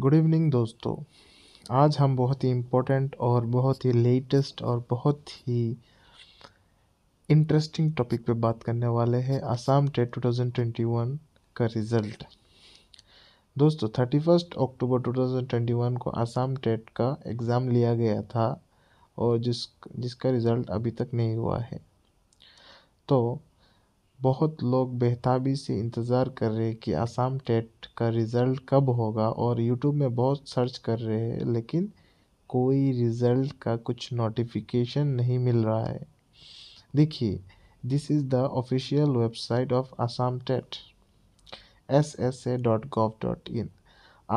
good evening दोस्तों आज हम बहुत ही इम्पोर्टेंट और बहुत ही लेटेस्ट और बहुत ही इंटरेस्टिंग टॉपिक पे बात करने वाले हैं आसाम टेट 2021 का रिज़ल्ट दोस्तों थर्टी फर्स्ट अक्टूबर 2021 को आसाम टेट का एग्ज़ाम लिया गया था और जिस जिसका रिज़ल्ट अभी तक नहीं हुआ है तो बहुत लोग बेताबी से इंतज़ार कर रहे हैं कि आसाम टेट का रिज़ल्ट कब होगा और यूट्यूब में बहुत सर्च कर रहे हैं लेकिन कोई रिज़ल्ट का कुछ नोटिफिकेशन नहीं मिल रहा है देखिए this is the official website of Assam TET S S A dot gov dot in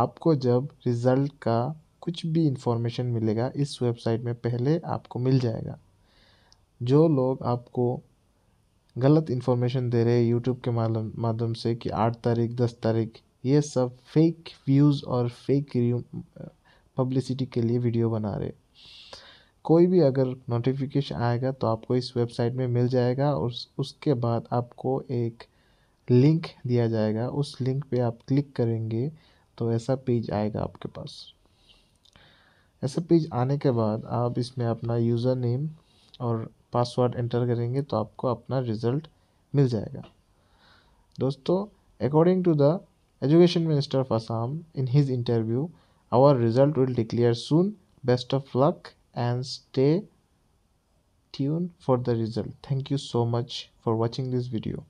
आपको जब रिज़ल्ट का कुछ भी इंफॉर्मेशन मिलेगा इस वेबसाइट में पहले आपको मिल जाएगा जो लोग आपको गलत इन्फॉर्मेशन दे रहे हैं यूट्यूब के मालम माध्यम से कि आठ तारीख दस तारीख ये सब फेक व्यूज़ और फेक पब्लिसिटी के लिए वीडियो बना रहे कोई भी अगर नोटिफिकेशन आएगा तो आपको इस वेबसाइट में मिल जाएगा और उस, उसके बाद आपको एक लिंक दिया जाएगा उस लिंक पे आप क्लिक करेंगे तो ऐसा पेज आएगा आपके पास ऐसा पेज आने के बाद आप इसमें अपना यूज़र नेम और पासवर्ड एंटर करेंगे तो आपको अपना रिजल्ट मिल जाएगा दोस्तों according to the education minister of Assam in his interview our result will declare soon best of luck and stay tune for the result thank you so much for watching this video